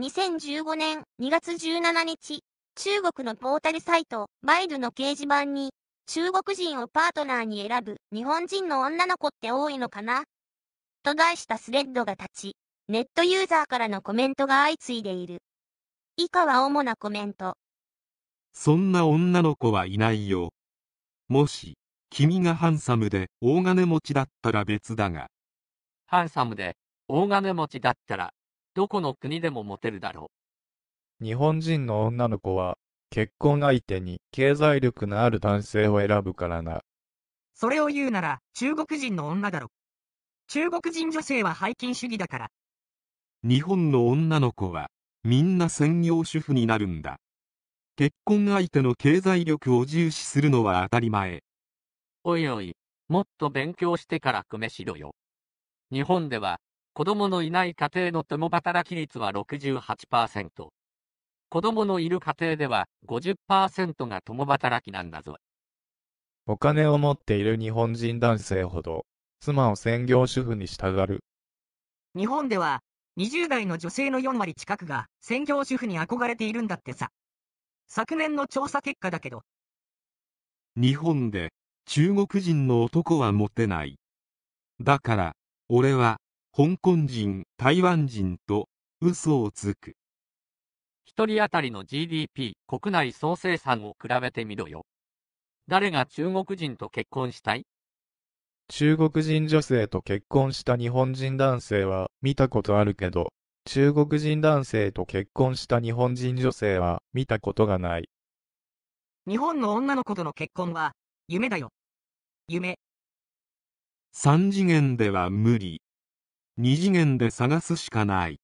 2015年2月17日、中国のポータルサイト、バイドの掲示板に、中国人をパートナーに選ぶ日本人の女の子って多いのかなと題したスレッドが立ち、ネットユーザーからのコメントが相次いでいる。以下は主なコメント。そんな女の子はいないよ。もし、君がハンサムで大金持ちだったら別だが。ハンサムで大金持ちだったらどこの国でもモテるだろう。日本人の女の子は、結婚相手に経済力のある男性を選ぶからな。それを言うなら、中国人の女だろ。中国人女性は背筋主義だから。日本の女の子は、みんな専業主婦になるんだ。結婚相手の経済力を重視するのは当たり前。おいおい、もっと勉強してからくめしろよ。日本では子供のいない家庭の共働き率は68%。子供のいる家庭では50%が共働きなんだぞ。お金を持っている日本人男性ほど、妻を専業主婦にしたがる。日本では、20代の女性の4割近くが専業主婦に憧れているんだってさ。昨年の調査結果だけど。日本で、中国人の男はモテない。だから、俺は、香港人、台湾人と嘘をつく。一人当たりの GDP 国内総生産を比べてみろよ。誰が中国人と結婚したい中国人女性と結婚した日本人男性は見たことあるけど、中国人男性と結婚した日本人女性は見たことがない。日本の女の子との結婚は夢だよ。夢。三次元では無理。二次元で探すしかない